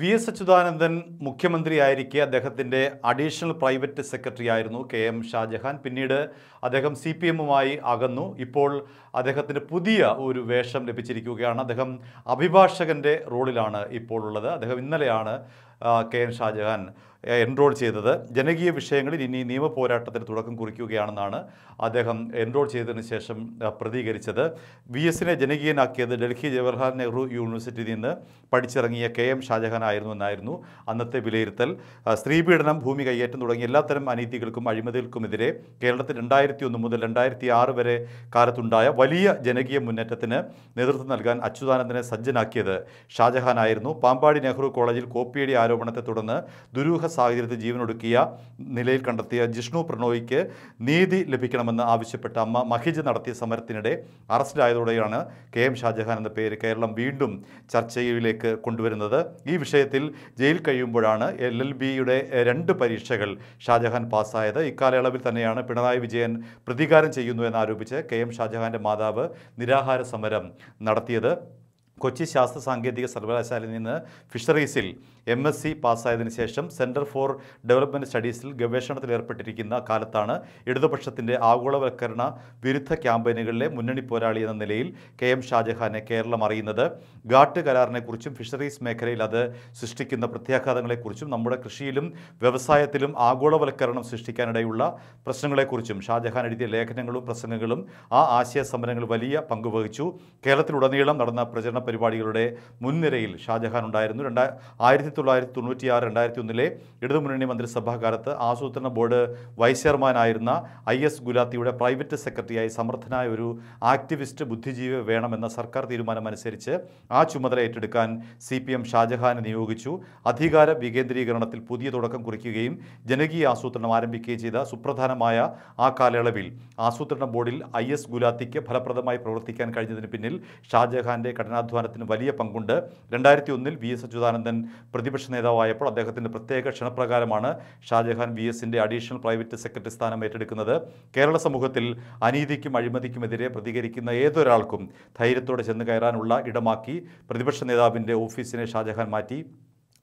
V S Achuthanandan മുഖ്യമന്ത്രിയായിരിക്കെ അദ്ദേഹത്തിൻ്റെ additional private secretary ആയിരുന്നു കെ എം ഷാജഹാൻ പിന്നീട് അദ്ദേഹം സി പി എമ്മുമായി അകന്നു ഇപ്പോൾ അദ്ദേഹത്തിന് പുതിയ ഒരു വേഷം ലഭിച്ചിരിക്കുകയാണ് അദ്ദേഹം അഭിഭാഷകൻ്റെ റോളിലാണ് ഇപ്പോൾ ഉള്ളത് അദ്ദേഹം ഇന്നലെയാണ് കെ എൻ ഷാജഹാൻ എൻറോൾ ചെയ്തത് ജനകീയ വിഷയങ്ങളിൽ ഇനി നിയമ പോരാട്ടത്തിന് തുടക്കം കുറിക്കുകയാണെന്നാണ് അദ്ദേഹം എൻറോൾ ചെയ്തതിന് ശേഷം പ്രതികരിച്ചത് വി എസിനെ ജനകീയനാക്കിയത് ഡൽഹി ജവഹർലാൽ നെഹ്റു യൂണിവേഴ്സിറ്റിയിൽ നിന്ന് പഠിച്ചിറങ്ങിയ കെ എം ഷാജഹാൻ ആയിരുന്നു എന്നായിരുന്നു അന്നത്തെ വിലയിരുത്തൽ സ്ത്രീപീഡനം ഭൂമി കൈയേറ്റം തുടങ്ങിയ എല്ലാത്തരം അനീതികൾക്കും അഴിമതികൾക്കുമെതിരെ കേരളത്തിൽ രണ്ടായിരത്തി ഒന്ന് മുതൽ രണ്ടായിരത്തി ആറ് വരെ കാലത്തുണ്ടായ വലിയ ജനകീയ മുന്നേറ്റത്തിന് നേതൃത്വം നൽകാൻ അച്യുതാനന്ദനെ സജ്ജനാക്കിയത് ഷാജഹാൻ ആയിരുന്നു പാമ്പാടി നെഹ്റു കോളേജിൽ കോപ്പിയടി ആരോപണത്തെ തുടർന്ന് ദുരൂഹ സാഹചര്യത്തിൽ ജീവനൊടുക്കിയ നിലയിൽ കണ്ടെത്തിയ ജിഷ്ണു പ്രണോയിക്ക് നീതി ലഭിക്കണമെന്ന് ആവശ്യപ്പെട്ട അമ്മ മഹിജ് നടത്തിയ സമരത്തിനിടെ അറസ്റ്റിലായതോടെയാണ് കെ എം ഷാജഹാൻ എന്ന പേര് കേരളം വീണ്ടും ചർച്ചയിലേക്ക് കൊണ്ടുവരുന്നത് ഈ വിഷയത്തിൽ ജയിൽ കഴിയുമ്പോഴാണ് എൽ എൽ ബിയുടെ രണ്ട് പരീക്ഷകൾ ഷാജഹാൻ പാസ്സായത് ഇക്കാലയളവിൽ തന്നെയാണ് പിണറായി വിജയൻ പ്രതികാരം ചെയ്യുന്നു എന്നാരോപിച്ച് കെ എം ഷാജഹാൻ്റെ മാതാവ് നിരാഹാര സമരം നടത്തിയത് കൊച്ചി ശാസ്ത്ര സാങ്കേതിക സർവകലാശാലയിൽ നിന്ന് ഫിഷറീസിൽ എം എസ് സി പാസ്സായതിനു ശേഷം സെൻറ്റർ ഫോർ ഡെവലപ്മെൻറ്റ് സ്റ്റഡീസിൽ ഗവേഷണത്തിൽ ഏർപ്പെട്ടിരിക്കുന്ന കാലത്താണ് ഇടതുപക്ഷത്തിൻ്റെ ആഗോളവൽക്കരണ വിരുദ്ധ ക്യാമ്പയിനുകളിലെ മുന്നണി പോരാളി എന്ന നിലയിൽ കെ എം ഷാജഹാനെ കേരളം അറിയുന്നത് ഘാട്ട് കരാറിനെക്കുറിച്ചും ഫിഷറീസ് മേഖലയിൽ അത് സൃഷ്ടിക്കുന്ന പ്രത്യാഘാതങ്ങളെക്കുറിച്ചും നമ്മുടെ കൃഷിയിലും വ്യവസായത്തിലും ആഗോളവൽക്കരണം സൃഷ്ടിക്കാനിടയുള്ള പ്രശ്നങ്ങളെക്കുറിച്ചും ഷാജഹാൻ എഴുതിയ ലേഖനങ്ങളും പ്രസംഗങ്ങളും ആ ആശയ സമരങ്ങൾ വലിയ പങ്കുവഹിച്ചു കേരളത്തിലുടനീളം നടന്ന പ്രചരണ പരിപാടികളുടെ മുൻനിരയിൽ ഷാജഹാൻ ഉണ്ടായിരുന്നു രണ്ടാ ആയിരത്തി തൊള്ളായിരത്തി തൊണ്ണൂറ്റിയാറ് രണ്ടായിരത്തി ഒന്നിലെ ഇടതുമുന്നണി മന്ത്രിസഭാകാലത്ത് ആസൂത്രണ ബോർഡ് വൈസ് ചെയർമാനായിരുന്ന ഐ എസ് ഗുലാത്തിയുടെ പ്രൈവറ്റ് സെക്രട്ടറിയായി സമർത്ഥനായ ഒരു ആക്ടിവിസ്റ്റ് ബുദ്ധിജീവി വേണമെന്ന സർക്കാർ തീരുമാനമനുസരിച്ച് ആ ചുമതല ഏറ്റെടുക്കാൻ സി പി എം ഷാജഹാനെ നിയോഗിച്ചു അധികാര വികേന്ദ്രീകരണത്തിൽ പുതിയ തുടക്കം കുറിക്കുകയും ജനകീയ ആസൂത്രണം ആരംഭിക്കുകയും ചെയ്ത സുപ്രധാനമായ ആ കാലയളവിൽ ആസൂത്രണ ബോർഡിൽ ഐ എസ് ഗുലാത്തിക്ക് ഫലപ്രദമായി പ്രവർത്തിക്കാൻ കഴിഞ്ഞതിന് പിന്നിൽ ഷാജഹാന്റെ കഠിനാധ്വാനം അധ്വാനത്തിന് വലിയ പങ്കുണ്ട് രണ്ടായിരത്തി ഒന്നിൽ വി എസ് അച്യുതാനന്ദൻ പ്രതിപക്ഷ നേതാവായപ്പോൾ അദ്ദേഹത്തിൻ്റെ പ്രത്യേക ക്ഷണപ്രകാരമാണ് ഷാജഹാൻ വി എസിൻ്റെ അഡീഷണൽ പ്രൈവറ്റ് സെക്രട്ടറി സ്ഥാനം ഏറ്റെടുക്കുന്നത് കേരള സമൂഹത്തിൽ അനീതിക്കും അഴിമതിക്കുമെതിരെ പ്രതികരിക്കുന്ന ഏതൊരാൾക്കും ധൈര്യത്തോടെ ചെന്ന് കയറാനുള്ള ഇടമാക്കി പ്രതിപക്ഷ നേതാവിൻ്റെ ഓഫീസിനെ ഷാജഹാൻ മാറ്റി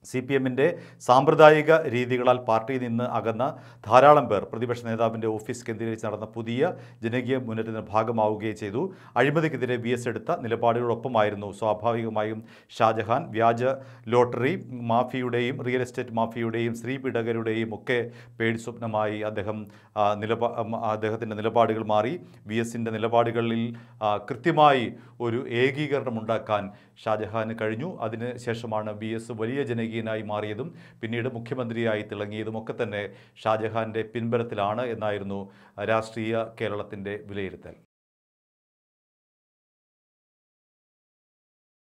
സി പി എമ്മിൻ്റെ സാമ്പ്രദായിക രീതികളാൽ പാർട്ടിയിൽ നിന്ന് അകന്ന ധാരാളം പേർ പ്രതിപക്ഷ നേതാവിൻ്റെ ഓഫീസ് കേന്ദ്രീകരിച്ച് നടന്ന പുതിയ ജനകീയ മുന്നേറ്റത്തിന് ഭാഗമാവുകയും ചെയ്തു അഴിമതിക്കെതിരെ വി എസ് എടുത്ത നിലപാടുകളൊപ്പമായിരുന്നു സ്വാഭാവികമായും ഷാജഹാൻ വ്യാജ ലോട്ടറി മാഫിയുടെയും റിയൽ എസ്റ്റേറ്റ് മാഫിയുടെയും പീഡകരുടെയും ഒക്കെ പേടി സ്വപ്നമായി അദ്ദേഹം നിലപാ അദ്ദേഹത്തിൻ്റെ നിലപാടുകൾ മാറി വി എസിൻ്റെ നിലപാടുകളിൽ കൃത്യമായി ഒരു ഏകീകരണം ഉണ്ടാക്കാൻ ഷാജഹാന് കഴിഞ്ഞു അതിന് ശേഷമാണ് വി എസ് വലിയ ജനകീയ ഔദ്യോഗികനായി മാറിയതും പിന്നീട് മുഖ്യമന്ത്രിയായി ഒക്കെ തന്നെ ഷാജഹാന്റെ പിൻബലത്തിലാണ് എന്നായിരുന്നു രാഷ്ട്രീയ കേരളത്തിൻ്റെ വിലയിരുത്തൽ